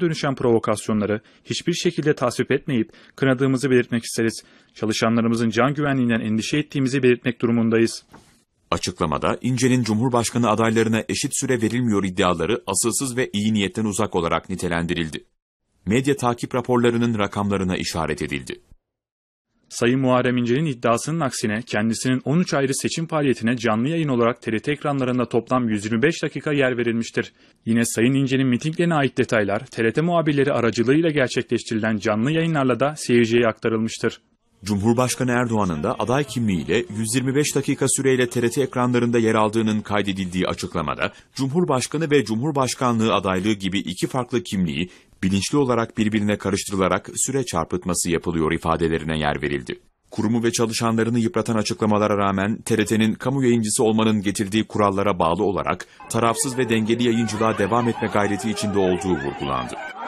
dönüşen provokasyonları hiçbir şekilde tasvip etmeyip kınadığımızı belirtmek isteriz. Çalışanlarımızın can güvenliğinden endişe ettiğimizi belirtmek durumundayız. Açıklamada İnce'nin Cumhurbaşkanı adaylarına eşit süre verilmiyor iddiaları asılsız ve iyi niyetten uzak olarak nitelendirildi. Medya takip raporlarının rakamlarına işaret edildi. Sayın Muharrem İnce'nin iddiasının aksine kendisinin 13 ayrı seçim faaliyetine canlı yayın olarak TRT ekranlarında toplam 125 dakika yer verilmiştir. Yine Sayın İnce'nin mitinglerine ait detaylar TRT muhabirleri aracılığıyla gerçekleştirilen canlı yayınlarla da seyirciye aktarılmıştır. Cumhurbaşkanı Erdoğan'ın da aday kimliğiyle 125 dakika süreyle TRT ekranlarında yer aldığının kaydedildiği açıklamada, Cumhurbaşkanı ve Cumhurbaşkanlığı adaylığı gibi iki farklı kimliği bilinçli olarak birbirine karıştırılarak süre çarpıtması yapılıyor ifadelerine yer verildi. Kurumu ve çalışanlarını yıpratan açıklamalara rağmen TRT'nin kamu yayıncısı olmanın getirdiği kurallara bağlı olarak tarafsız ve dengeli yayıncılığa devam etme gayreti içinde olduğu vurgulandı.